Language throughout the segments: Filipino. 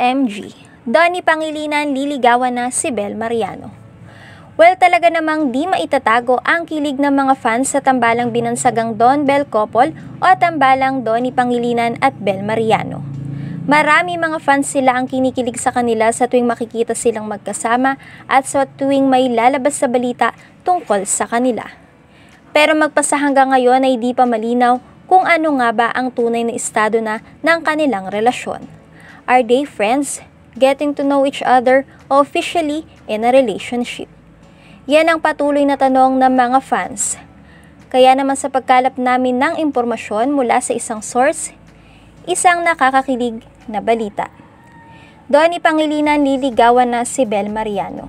OMG, Donnie Pangilinan liligawan na si Bel Mariano. Well, talaga namang di maitatago ang kilig ng mga fans sa tambalang binansagang Don Bel Couple o tambalang Donnie Pangilinan at Bel Mariano. Marami mga fans sila ang kinikilig sa kanila sa tuwing makikita silang magkasama at sa tuwing may lalabas sa balita tungkol sa kanila. Pero magpasa hanggang ngayon ay di pa malinaw kung ano nga ba ang tunay na estado na ng kanilang relasyon. Are they friends, getting to know each other, officially in a relationship? Yan ang patuloy na tanong ng mga fans. Kaya naman sa pagkalap namin ng impormasyon mula sa isang source, isang nakakakilig na balita. Donnie Pangilinan liligawan na si Bel Mariano.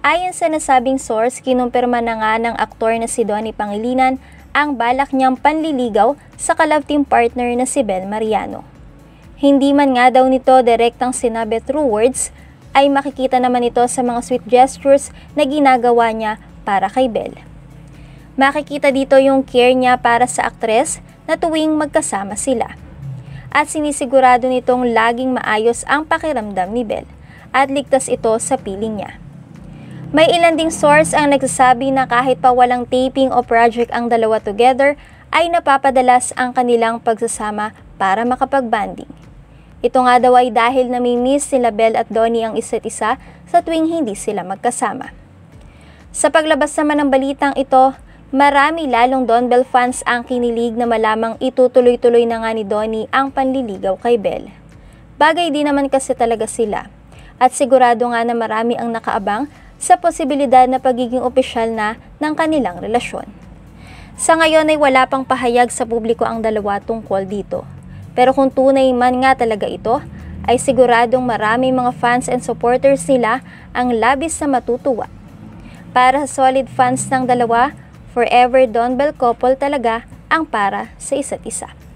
Ayon sa nasabing source, kinumpirma na nga ng aktor na si Donnie Pangilinan ang balak niyang panliligaw sa kalab team partner na si Bel Mariano. Hindi man nga daw nito direktang sinabi through words, ay makikita naman ito sa mga sweet gestures na ginagawa niya para kay Belle. Makikita dito yung care niya para sa aktres na tuwing magkasama sila. At sinisigurado nitong laging maayos ang pakiramdam ni Belle at ligtas ito sa piling niya. May ilan ding source ang nagsasabi na kahit pa walang taping o project ang dalawa together, ay napapadalas ang kanilang pagsasama para makapag-banding. Ito nga daw ay dahil namimiss si Belle at Donnie ang isa't isa sa tuwing hindi sila magkasama. Sa paglabas naman ng balitang ito, marami lalong Don Bell fans ang kinilig na malamang itutuloy-tuloy na nga ni Donnie ang panliligaw kay Bell. Bagay din naman kasi talaga sila. At sigurado nga na marami ang nakaabang sa posibilidad na pagiging opisyal na ng kanilang relasyon. Sa ngayon ay wala pang pahayag sa publiko ang dalawa tungkol dito. Pero kung tunay man nga talaga ito, ay siguradong maraming mga fans and supporters nila ang labis na matutuwa. Para sa solid fans ng dalawa, forever Don Bell couple talaga ang para sa isa't isa.